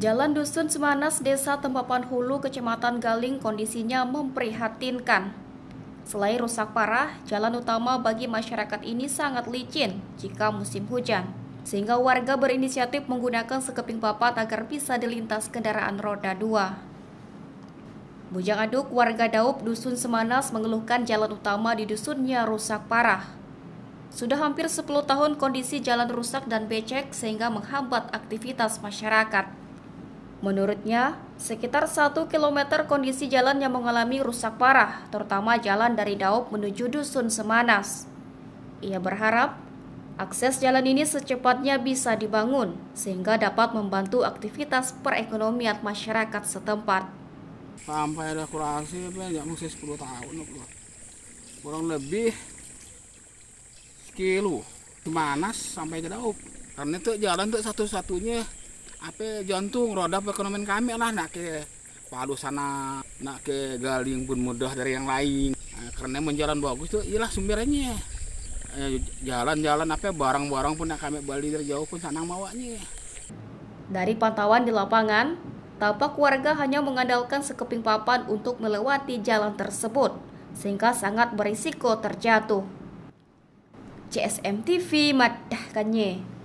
Jalan Dusun Semanas, Desa Tempapan Hulu, Kecamatan Galing kondisinya memprihatinkan. Selain rusak parah, jalan utama bagi masyarakat ini sangat licin jika musim hujan. Sehingga warga berinisiatif menggunakan sekeping papat agar bisa dilintas kendaraan roda dua. Bujang aduk warga Daup Dusun Semanas mengeluhkan jalan utama di dusunnya rusak parah. Sudah hampir 10 tahun kondisi jalan rusak dan becek sehingga menghambat aktivitas masyarakat. Menurutnya, sekitar 1 km kondisi jalan yang mengalami rusak parah, terutama jalan dari Daup menuju Dusun Semanas. Ia berharap akses jalan ini secepatnya bisa dibangun sehingga dapat membantu aktivitas perekonomian masyarakat setempat. Sampai ada kurasi, ya mesti 10 tahun. Kurang lebih kilo Semanas sampai ke Daup, Karena itu jalan itu satu-satunya apa jantung roda perekonomian kami lah nak ke Palu sana nak ke Galing pun mudah dari yang lain nah, karena menjalan bagus tuh ialah sumbernya eh, jalan-jalan apa barang-barang pun nak kami beli dari jauh pun senang mawanya dari pantauan di lapangan tapak warga hanya mengandalkan sekeping papan untuk melewati jalan tersebut sehingga sangat berisiko terjatuh CSM TV kanye.